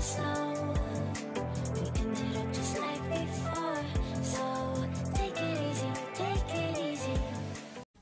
slow.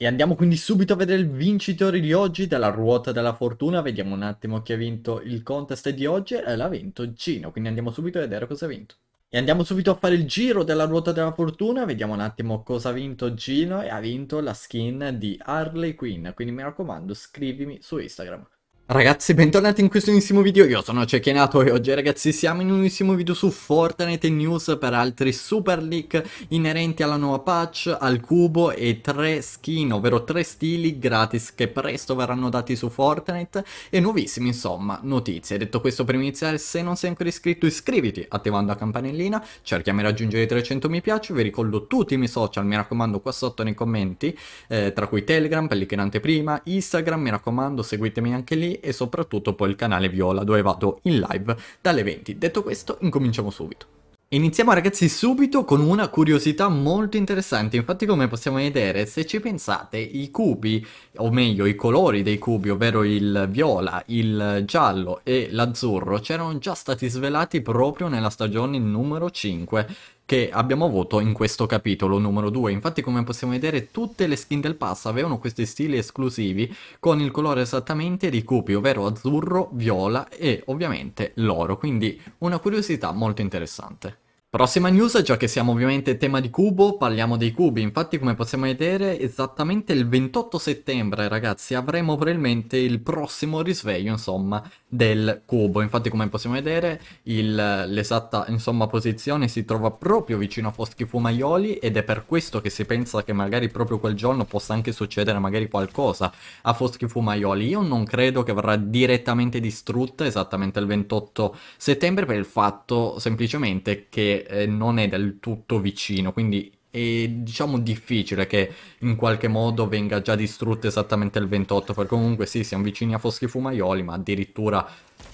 E andiamo quindi subito a vedere il vincitore di oggi della ruota della fortuna. Vediamo un attimo chi ha vinto il contest di oggi. E eh, l'ha vinto Gino. Quindi andiamo subito a vedere cosa ha vinto. E andiamo subito a fare il giro della ruota della fortuna, vediamo un attimo cosa ha vinto Gino e ha vinto la skin di Harley Quinn, quindi mi raccomando scrivimi su Instagram. Ragazzi bentornati in questo nuovissimo video, io sono Cecchinato e oggi ragazzi siamo in un nuovissimo video su Fortnite News per altri super leak inerenti alla nuova patch, al cubo e tre skin, ovvero tre stili gratis che presto verranno dati su Fortnite e nuovissime insomma notizie. Detto questo prima di iniziare se non sei ancora iscritto iscriviti attivando la campanellina, cerchiamo di raggiungere i 300 mi piace, vi ricordo tutti i miei social mi raccomando qua sotto nei commenti, eh, tra cui Telegram per link in anteprima, Instagram mi raccomando seguitemi anche lì e soprattutto poi il canale Viola dove vado in live dalle 20. Detto questo, incominciamo subito. Iniziamo ragazzi subito con una curiosità molto interessante, infatti come possiamo vedere se ci pensate i cubi, o meglio i colori dei cubi, ovvero il viola, il giallo e l'azzurro, c'erano già stati svelati proprio nella stagione numero 5 che abbiamo avuto in questo capitolo numero 2. Infatti come possiamo vedere tutte le skin del pass avevano questi stili esclusivi con il colore esattamente di Cupi, ovvero azzurro, viola e ovviamente l'oro, quindi una curiosità molto interessante. Prossima news, già cioè che siamo ovviamente tema di cubo, parliamo dei cubi. Infatti, come possiamo vedere, esattamente il 28 settembre, ragazzi, avremo probabilmente il prossimo risveglio, insomma, del cubo. Infatti, come possiamo vedere, l'esatta, insomma, posizione si trova proprio vicino a Foschi Fumaioli ed è per questo che si pensa che magari proprio quel giorno possa anche succedere magari qualcosa a Foschi Fumaioli. Io non credo che verrà direttamente distrutta esattamente il 28 settembre per il fatto semplicemente che eh, non è del tutto vicino, quindi è diciamo difficile che in qualche modo venga già distrutto esattamente il 28 perché comunque sì siamo vicini a Foschi Fumaioli ma addirittura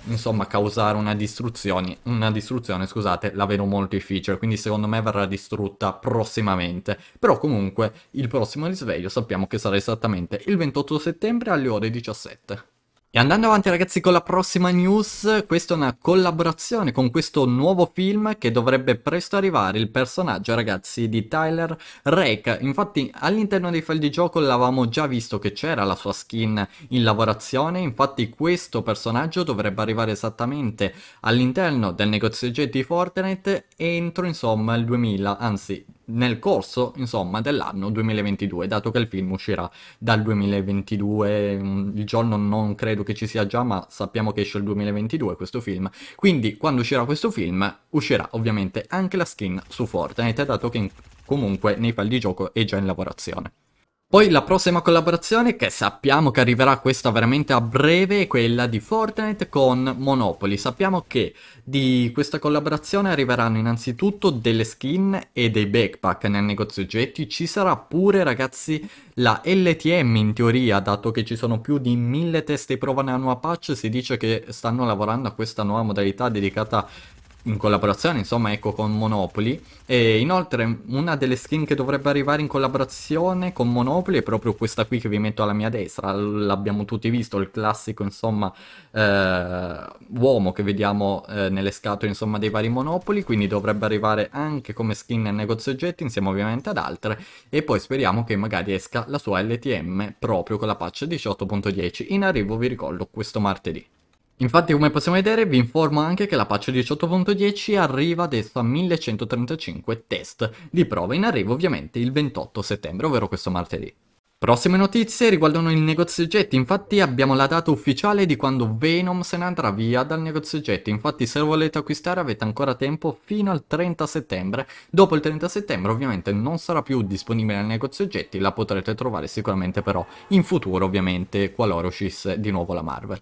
insomma causare una distruzione, una distruzione scusate la vedo molto difficile quindi secondo me verrà distrutta prossimamente però comunque il prossimo risveglio sappiamo che sarà esattamente il 28 settembre alle ore 17 e andando avanti ragazzi con la prossima news, questa è una collaborazione con questo nuovo film che dovrebbe presto arrivare, il personaggio ragazzi di Tyler Rake. Infatti all'interno dei file di gioco l'avevamo già visto che c'era la sua skin in lavorazione, infatti questo personaggio dovrebbe arrivare esattamente all'interno del negozio di Fortnite entro insomma il 2000, anzi nel corso, insomma, dell'anno 2022, dato che il film uscirà dal 2022, mm, il giorno non credo che ci sia già, ma sappiamo che esce il 2022 questo film, quindi quando uscirà questo film uscirà ovviamente anche la skin su Fortnite, dato che comunque nei file di gioco è già in lavorazione. Poi la prossima collaborazione che sappiamo che arriverà questa veramente a breve è quella di Fortnite con Monopoly. Sappiamo che di questa collaborazione arriveranno innanzitutto delle skin e dei backpack nel negozio oggetti. Ci sarà pure ragazzi la LTM in teoria, dato che ci sono più di mille test di prova nella nuova patch, si dice che stanno lavorando a questa nuova modalità dedicata in collaborazione insomma ecco con Monopoli e inoltre una delle skin che dovrebbe arrivare in collaborazione con Monopoli è proprio questa qui che vi metto alla mia destra l'abbiamo tutti visto il classico insomma eh, uomo che vediamo eh, nelle scatole insomma dei vari Monopoli quindi dovrebbe arrivare anche come skin nel negozio oggetti insieme ovviamente ad altre e poi speriamo che magari esca la sua LTM proprio con la patch 18.10 in arrivo vi ricordo questo martedì Infatti come possiamo vedere vi informo anche che la patch 18.10 arriva adesso a 1135 test di prova in arrivo ovviamente il 28 settembre, ovvero questo martedì. Prossime notizie riguardano il negozio oggetti, infatti abbiamo la data ufficiale di quando Venom se ne andrà via dal negozio oggetti, infatti se lo volete acquistare avete ancora tempo fino al 30 settembre, dopo il 30 settembre ovviamente non sarà più disponibile nel negozio oggetti, la potrete trovare sicuramente però in futuro ovviamente qualora uscisse di nuovo la Marvel.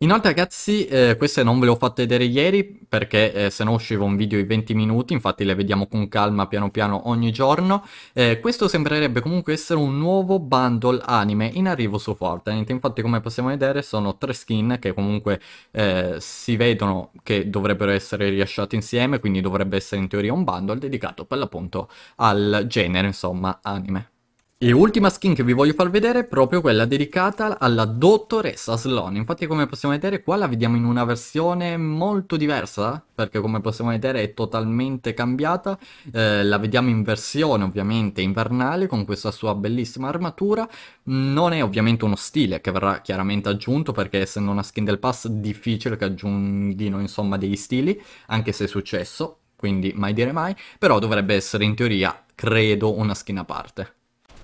Inoltre ragazzi, eh, queste non ve le ho fatte vedere ieri perché eh, se no usciva un video di 20 minuti, infatti le vediamo con calma piano piano ogni giorno. Eh, questo sembrerebbe comunque essere un nuovo bundle anime in arrivo su Fortnite, infatti come possiamo vedere sono tre skin che comunque eh, si vedono che dovrebbero essere rilasciate insieme, quindi dovrebbe essere in teoria un bundle dedicato per l'appunto al genere insomma anime. E ultima skin che vi voglio far vedere è proprio quella dedicata alla dottoressa Sloan. Infatti come possiamo vedere qua la vediamo in una versione molto diversa, perché come possiamo vedere è totalmente cambiata. Eh, la vediamo in versione ovviamente invernale con questa sua bellissima armatura. Non è ovviamente uno stile che verrà chiaramente aggiunto, perché essendo una skin del pass difficile che aggiungino insomma degli stili, anche se è successo, quindi mai dire mai, però dovrebbe essere in teoria credo una skin a parte.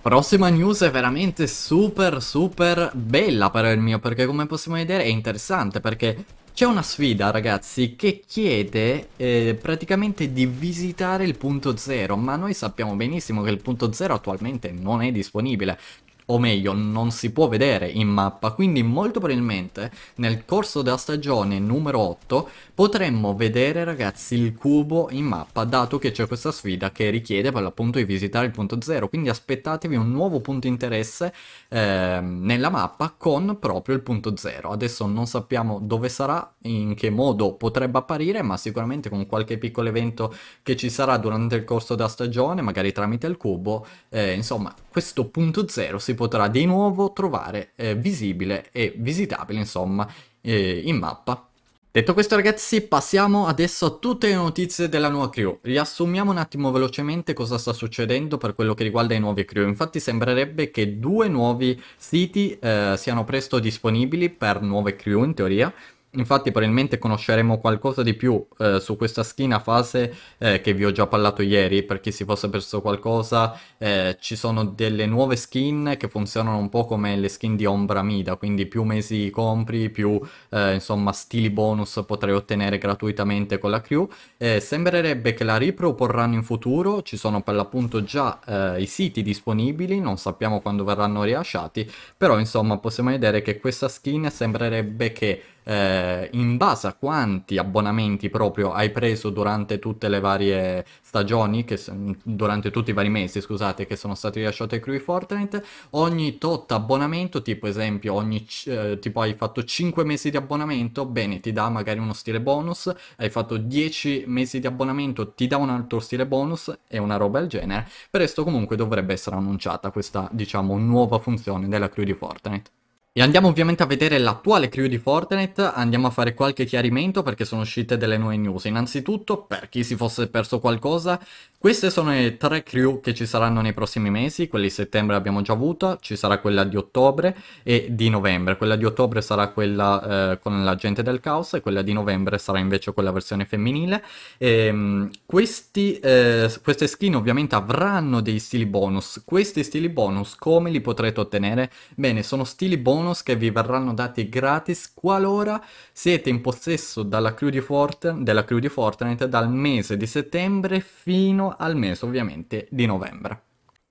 Prossima news è veramente super super bella per il mio perché come possiamo vedere è interessante perché c'è una sfida ragazzi che chiede eh, praticamente di visitare il punto zero ma noi sappiamo benissimo che il punto zero attualmente non è disponibile o meglio non si può vedere in mappa, quindi molto probabilmente nel corso della stagione numero 8 potremmo vedere ragazzi il cubo in mappa, dato che c'è questa sfida che richiede per l'appunto di visitare il punto 0, quindi aspettatevi un nuovo punto interesse eh, nella mappa con proprio il punto 0. Adesso non sappiamo dove sarà, in che modo potrebbe apparire, ma sicuramente con qualche piccolo evento che ci sarà durante il corso della stagione, magari tramite il cubo, eh, insomma questo punto 0 si potrà di nuovo trovare eh, visibile e visitabile insomma eh, in mappa. Detto questo ragazzi passiamo adesso a tutte le notizie della nuova crew, riassumiamo un attimo velocemente cosa sta succedendo per quello che riguarda i nuovi crew, infatti sembrerebbe che due nuovi siti eh, siano presto disponibili per nuove crew in teoria, Infatti probabilmente conosceremo qualcosa di più eh, su questa skin a fase eh, che vi ho già parlato ieri, per chi si fosse perso qualcosa, eh, ci sono delle nuove skin che funzionano un po' come le skin di Ombra Mida, quindi più mesi compri, più eh, insomma stili bonus potrai ottenere gratuitamente con la crew. Eh, sembrerebbe che la riproporranno in futuro, ci sono per l'appunto già eh, i siti disponibili, non sappiamo quando verranno rilasciati, però insomma possiamo vedere che questa skin sembrerebbe che eh, in base a quanti abbonamenti proprio hai preso durante tutte le varie stagioni, che, durante tutti i vari mesi, scusate, che sono stati rilasciati ai crew di Fortnite, ogni tot abbonamento, tipo esempio, ogni, eh, tipo hai fatto 5 mesi di abbonamento, bene, ti dà magari uno stile bonus, hai fatto 10 mesi di abbonamento, ti dà un altro stile bonus e una roba del genere. Presto comunque dovrebbe essere annunciata questa, diciamo, nuova funzione della crew di Fortnite. E andiamo ovviamente a vedere l'attuale crew di Fortnite, andiamo a fare qualche chiarimento perché sono uscite delle nuove news. Innanzitutto, per chi si fosse perso qualcosa, queste sono le tre crew che ci saranno nei prossimi mesi, quelli di settembre abbiamo già avuto, ci sarà quella di ottobre e di novembre. Quella di ottobre sarà quella eh, con la gente del caos e quella di novembre sarà invece quella versione femminile. E, ehm, questi, eh, queste skin ovviamente avranno dei stili bonus. Questi stili bonus come li potrete ottenere? Bene, sono stili bonus bonus che vi verranno dati gratis qualora siete in possesso della crew di Fortnite, della crew di Fortnite dal mese di settembre fino al mese ovviamente di novembre.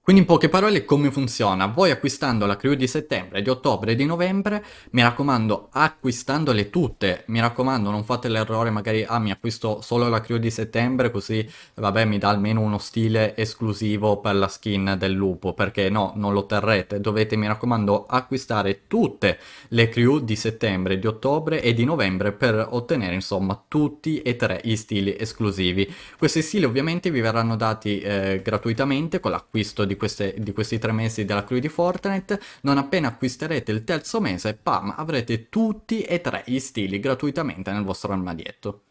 Quindi in poche parole come funziona? Voi acquistando la crew di settembre, di ottobre e di novembre, mi raccomando acquistandole tutte, mi raccomando non fate l'errore magari ah mi acquisto solo la crew di settembre così vabbè mi dà almeno uno stile esclusivo per la skin del lupo perché no non lo otterrete, dovete mi raccomando acquistare tutte le crew di settembre, di ottobre e di novembre per ottenere insomma tutti e tre gli stili esclusivi. Questi stili ovviamente vi verranno dati eh, gratuitamente con l'acquisto di di, queste, di questi tre mesi della crew di Fortnite, non appena acquisterete il terzo mese, pam, avrete tutti e tre gli stili gratuitamente nel vostro armadietto.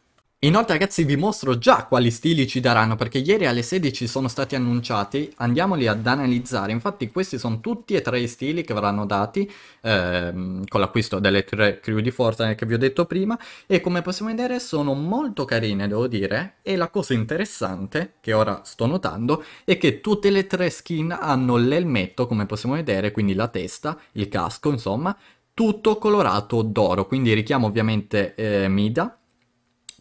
Inoltre ragazzi vi mostro già quali stili ci daranno perché ieri alle 16 sono stati annunciati, andiamoli ad analizzare, infatti questi sono tutti e tre i stili che verranno dati ehm, con l'acquisto delle tre crew di forza che vi ho detto prima e come possiamo vedere sono molto carine devo dire e la cosa interessante che ora sto notando è che tutte le tre skin hanno l'elmetto come possiamo vedere, quindi la testa, il casco insomma, tutto colorato d'oro, quindi richiamo ovviamente eh, Mida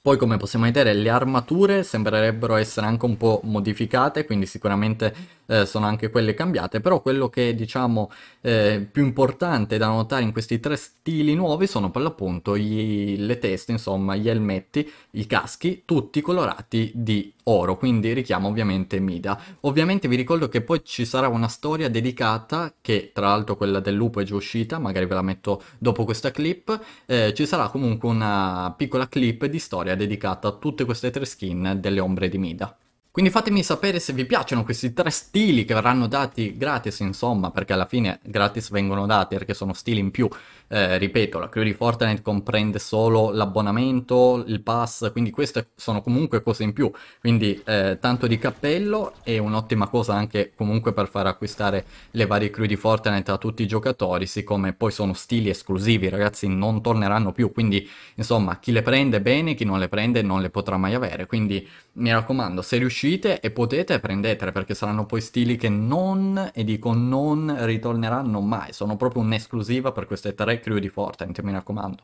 poi come possiamo vedere le armature sembrerebbero essere anche un po' modificate, quindi sicuramente eh, sono anche quelle cambiate, però quello che è, diciamo eh, più importante da notare in questi tre stili nuovi sono per l'appunto gli, le teste, insomma gli elmetti, i caschi, tutti colorati di oro, quindi richiamo ovviamente Mida. Ovviamente vi ricordo che poi ci sarà una storia dedicata, che tra l'altro quella del lupo è già uscita, magari ve la metto dopo questa clip, eh, ci sarà comunque una piccola clip di storia dedicata a tutte queste tre skin delle ombre di Mida. Quindi fatemi sapere se vi piacciono questi tre stili che verranno dati gratis, insomma, perché alla fine gratis vengono dati perché sono stili in più eh, ripeto, la crew di Fortnite comprende solo l'abbonamento, il pass, quindi queste sono comunque cose in più, quindi eh, tanto di cappello e un'ottima cosa anche comunque per far acquistare le varie crew di Fortnite a tutti i giocatori, siccome poi sono stili esclusivi, ragazzi non torneranno più, quindi insomma chi le prende bene, chi non le prende non le potrà mai avere, quindi mi raccomando se riuscite e potete prendetele perché saranno poi stili che non, e dico non, ritorneranno mai, sono proprio un'esclusiva per queste tre crew di Fortnite, mi raccomando.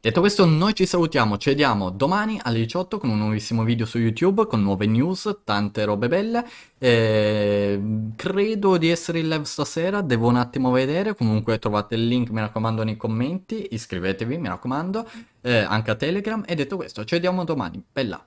Detto questo noi ci salutiamo, ci vediamo domani alle 18 con un nuovissimo video su YouTube, con nuove news, tante robe belle. Eh, credo di essere in live stasera, devo un attimo vedere, comunque trovate il link mi raccomando nei commenti, iscrivetevi mi raccomando, eh, anche a Telegram. E detto questo ci vediamo domani, bella!